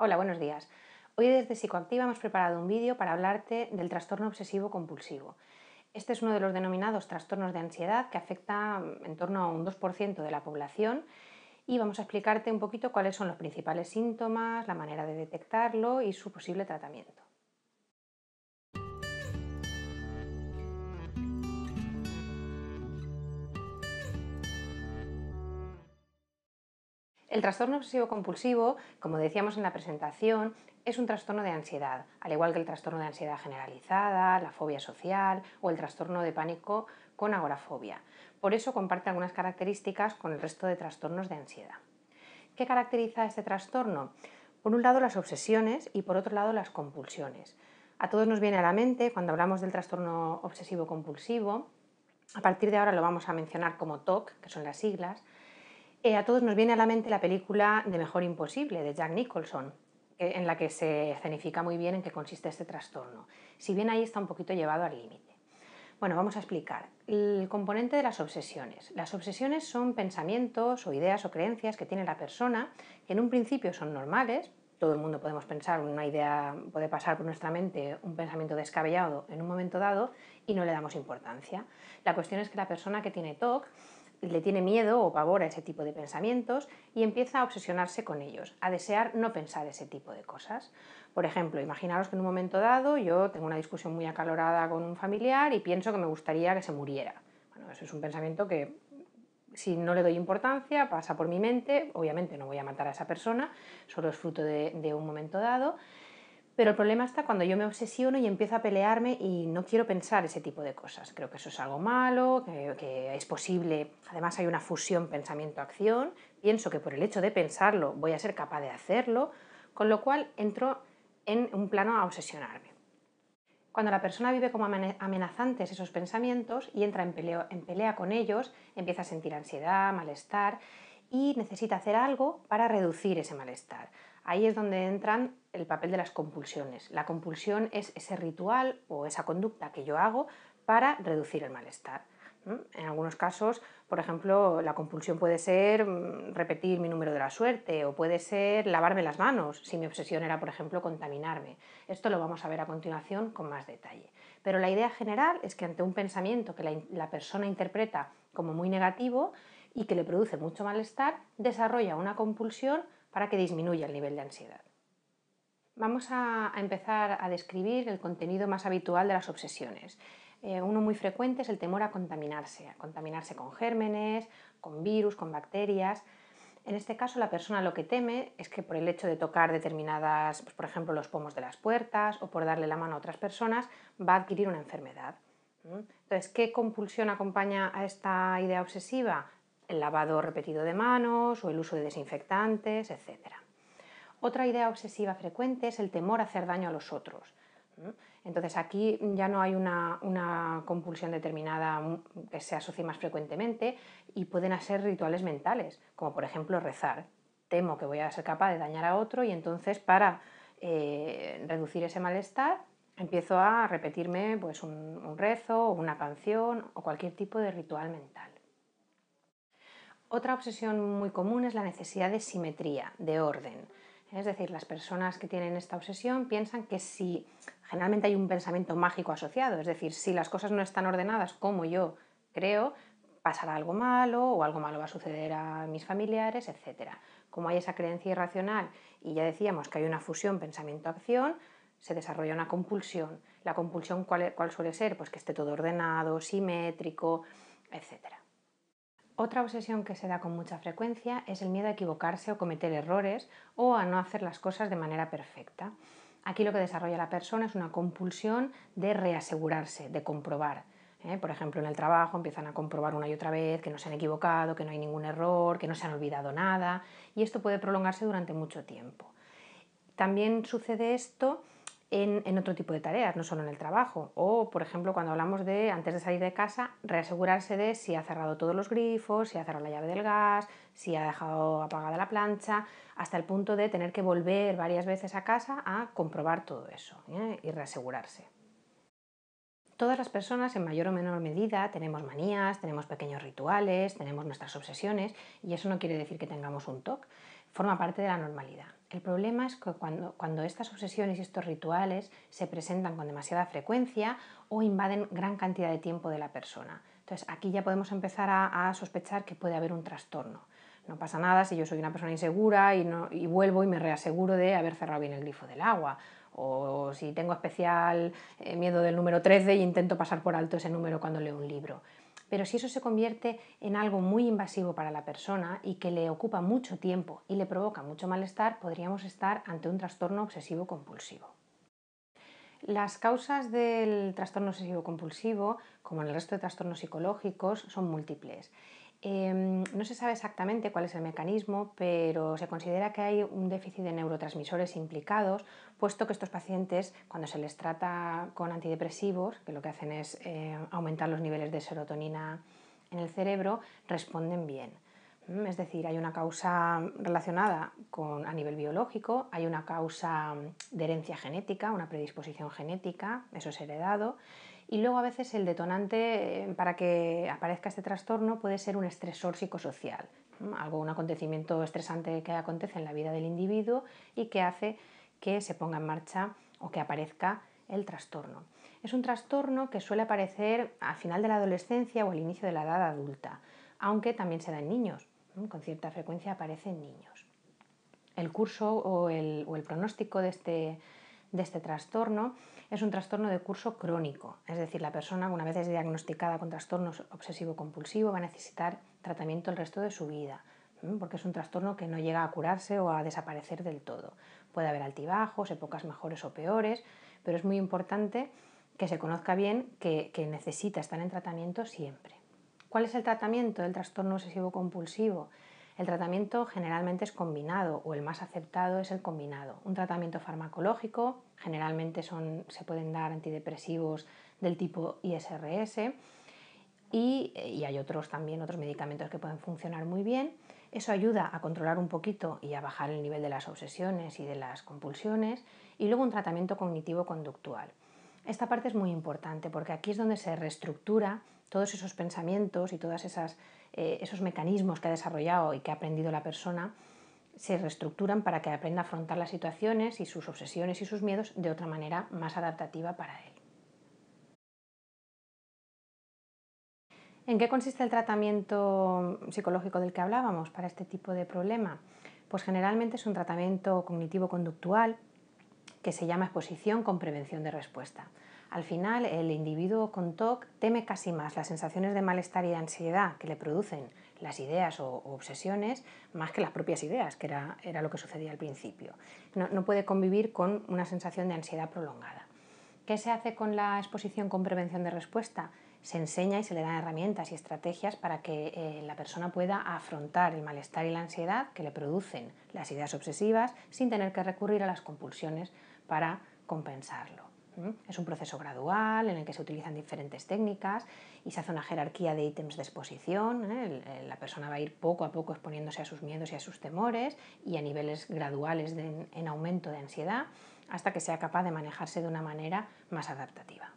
Hola, buenos días. Hoy desde Psicoactiva hemos preparado un vídeo para hablarte del trastorno obsesivo compulsivo. Este es uno de los denominados trastornos de ansiedad que afecta mm, en torno a un 2% de la población y vamos a explicarte un poquito cuáles son los principales síntomas, la manera de detectarlo y su posible tratamiento. El trastorno obsesivo-compulsivo, como decíamos en la presentación, es un trastorno de ansiedad, al igual que el trastorno de ansiedad generalizada, la fobia social o el trastorno de pánico con agorafobia. Por eso comparte algunas características con el resto de trastornos de ansiedad. ¿Qué caracteriza este trastorno? Por un lado las obsesiones y por otro lado las compulsiones. A todos nos viene a la mente cuando hablamos del trastorno obsesivo compulsivo, a partir de ahora lo vamos a mencionar como TOC, que son las siglas, eh, a todos nos viene a la mente la película de Mejor Imposible de Jack Nicholson, en la que se escenifica muy bien en qué consiste este trastorno, si bien ahí está un poquito llevado al límite. Bueno, vamos a explicar. El componente de las obsesiones. Las obsesiones son pensamientos o ideas o creencias que tiene la persona, que en un principio son normales, todo el mundo podemos pensar una idea, puede pasar por nuestra mente un pensamiento descabellado en un momento dado y no le damos importancia. La cuestión es que la persona que tiene TOC le tiene miedo o pavor a ese tipo de pensamientos y empieza a obsesionarse con ellos, a desear no pensar ese tipo de cosas. Por ejemplo, imaginaros que en un momento dado yo tengo una discusión muy acalorada con un familiar y pienso que me gustaría que se muriera. Bueno, eso es un pensamiento que si no le doy importancia pasa por mi mente, obviamente no voy a matar a esa persona, solo es fruto de, de un momento dado pero el problema está cuando yo me obsesiono y empiezo a pelearme y no quiero pensar ese tipo de cosas. Creo que eso es algo malo, que, que es posible. Además hay una fusión pensamiento-acción. Pienso que por el hecho de pensarlo voy a ser capaz de hacerlo, con lo cual entro en un plano a obsesionarme. Cuando la persona vive como amenazantes esos pensamientos y entra en, en pelea con ellos, empieza a sentir ansiedad, malestar y necesita hacer algo para reducir ese malestar. Ahí es donde entran el papel de las compulsiones. La compulsión es ese ritual o esa conducta que yo hago para reducir el malestar. En algunos casos, por ejemplo, la compulsión puede ser mm, repetir mi número de la suerte o puede ser lavarme las manos si mi obsesión era, por ejemplo, contaminarme. Esto lo vamos a ver a continuación con más detalle. Pero la idea general es que ante un pensamiento que la, persona interpreta como muy negativo y que le produce mucho malestar, desarrolla una compulsión para que disminuya el nivel de ansiedad. Vamos a, empezar a describir el contenido más habitual de las obsesiones. Eh, uno muy frecuente es el temor a contaminarse, a contaminarse con gérmenes, con virus, con bacterias. En este caso, la persona lo que teme es que por el hecho de tocar determinadas, pues, por ejemplo, los pomos de las puertas o por darle la mano a otras personas, va a adquirir una enfermedad. Entonces, ¿qué compulsión acompaña a esta idea obsesiva? El lavado repetido de manos o el uso de desinfectantes, etcétera. Otra idea obsesiva frecuente es el temor a hacer daño a los otros. Entonces aquí ya no hay una, compulsión determinada que se asocie más frecuentemente y pueden hacer rituales mentales, como por ejemplo rezar. Temo que voy a ser capaz de dañar a otro y entonces para eh, reducir ese malestar empiezo a repetirme pues, un, un rezo o una canción o cualquier tipo de ritual mental. Otra obsesión muy común es la necesidad de simetría, de orden. Es decir, las personas que tienen esta obsesión piensan que si generalmente hay un pensamiento mágico asociado, es decir, si las cosas no están ordenadas como yo creo, pasará algo malo o algo malo va a suceder a mis familiares, etc. Como hay esa creencia irracional y ya decíamos que hay una fusión pensamiento-acción, se desarrolla una compulsión. ¿La compulsión cuál, cuál suele ser? Pues que esté todo ordenado, simétrico, etcétera. Otra obsesión que se da con mucha frecuencia es el miedo a equivocarse o cometer errores o a no hacer las cosas de manera perfecta. Aquí lo que desarrolla la persona es una compulsión de reasegurarse, de comprobar. ¿eh? Por ejemplo, en el trabajo empiezan a comprobar una y otra vez que no se han equivocado, que no hay ningún error, que no se han olvidado nada y esto puede prolongarse durante mucho tiempo. También sucede esto en, otro tipo de tareas, no solo en el trabajo. O, por ejemplo, cuando hablamos de, antes de salir de casa, reasegurarse de si ha cerrado todos los grifos, si ha cerrado la llave del gas, si ha dejado apagada la plancha, hasta el punto de tener que volver varias veces a casa a comprobar todo eso ¿eh? y reasegurarse. Todas las personas en mayor o menor medida tenemos manías, tenemos pequeños rituales, tenemos nuestras obsesiones y eso no quiere decir que tengamos un TOC, forma parte de la normalidad. El problema es que cuando, cuando, estas obsesiones y estos rituales se presentan con demasiada frecuencia o invaden gran cantidad de tiempo de la persona. Entonces aquí ya podemos empezar a, sospechar que puede haber un trastorno. No pasa nada si yo soy una persona insegura y, no, vuelvo y me reaseguro de haber cerrado bien el grifo del agua o si tengo especial eh, miedo del número 13 y intento pasar por alto ese número cuando leo un libro. Pero si eso se convierte en algo muy invasivo para la persona y que le ocupa mucho tiempo y le provoca mucho malestar, podríamos estar ante un trastorno obsesivo compulsivo. Las causas del trastorno obsesivo compulsivo, como en el resto de trastornos psicológicos, son múltiples Em, no se sabe exactamente cuál es el mecanismo, pero se considera que hay un déficit de neurotransmisores implicados, puesto que estos pacientes, cuando se les trata con antidepresivos, que lo que hacen es eh, aumentar los niveles de serotonina en el cerebro, responden bien. Mm, es decir, hay una causa relacionada a nivel biológico, hay una causa de herencia genética, una predisposición genética, eso es heredado, y luego a veces el detonante eh, para que aparezca este trastorno puede ser un estresor psicosocial, algo, un acontecimiento estresante que acontece en la vida del individuo y que hace que se ponga en marcha o que aparezca el trastorno. Es un trastorno que suele aparecer al final de la adolescencia o al inicio de la edad adulta, aunque también se da en niños, con cierta frecuencia aparece en niños. El curso o el, o el pronóstico de este de este trastorno es un trastorno de curso crónico, es decir, la persona una vez es diagnosticada con trastorno obsesivo-compulsivo va a necesitar tratamiento el resto de su vida, porque es un trastorno que no llega a curarse o a desaparecer del todo. Puede haber altibajos, épocas mejores o peores, pero es muy importante que se conozca bien que, que necesita estar en tratamiento siempre. ¿Cuál es el tratamiento del trastorno obsesivo-compulsivo? El tratamiento generalmente es combinado o el más aceptado es el combinado. Un tratamiento farmacológico, generalmente son, se pueden dar antidepresivos del tipo ISRS y, eh, y hay otros también, otros medicamentos que pueden funcionar muy bien. Eso ayuda a controlar un poquito y a bajar el nivel de las obsesiones y de las compulsiones. Y luego un tratamiento cognitivo-conductual. Esta parte es muy importante porque aquí es donde se reestructura todos esos pensamientos y todos eh, esos mecanismos que ha desarrollado y que ha aprendido la persona se reestructuran para que aprenda a afrontar las situaciones y sus obsesiones y sus miedos de otra manera más adaptativa para él. ¿En qué consiste el tratamiento psicológico del que hablábamos para este tipo de problema? Pues generalmente es un tratamiento cognitivo-conductual que se llama exposición con prevención de respuesta. Al final, el individuo con TOC teme casi más las sensaciones de malestar y de ansiedad que le producen las ideas o, obsesiones más que las propias ideas, que era, lo que sucedía al principio. No, puede convivir con una sensación de ansiedad prolongada. ¿Qué se hace con la exposición con prevención de respuesta? Se enseña y se le dan herramientas y estrategias para que eh, la persona pueda afrontar el malestar y la ansiedad que le producen las ideas obsesivas sin tener que recurrir a las compulsiones para compensarlo. Es un proceso gradual en el que se utilizan diferentes técnicas y se hace una jerarquía de ítems de exposición. ¿eh? Eh, la persona va a ir poco a poco exponiéndose a sus miedos y a sus temores y a niveles graduales en aumento de ansiedad hasta que sea capaz de manejarse de una manera más adaptativa.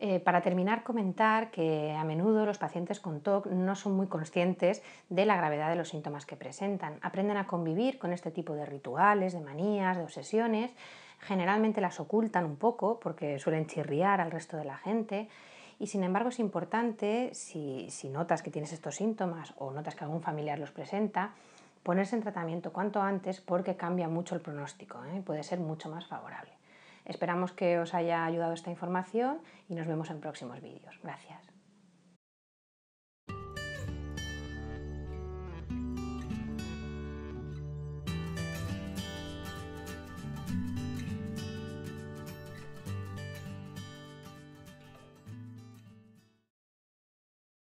Eh, para terminar, comentar que a menudo los pacientes con TOC no son muy conscientes de la gravedad de los síntomas que presentan. Aprenden a convivir con este tipo de rituales, de manías, de obsesiones Generalmente las ocultan un poco porque suelen chirriar al resto de la gente. Y sin embargo es importante, si, notas que tienes estos síntomas o notas que algún familiar los presenta, ponerse en tratamiento cuanto antes porque cambia mucho el pronóstico, y ¿eh? puede ser mucho más favorable. Esperamos que os haya ayudado esta información y nos vemos en próximos vídeos. Gracias.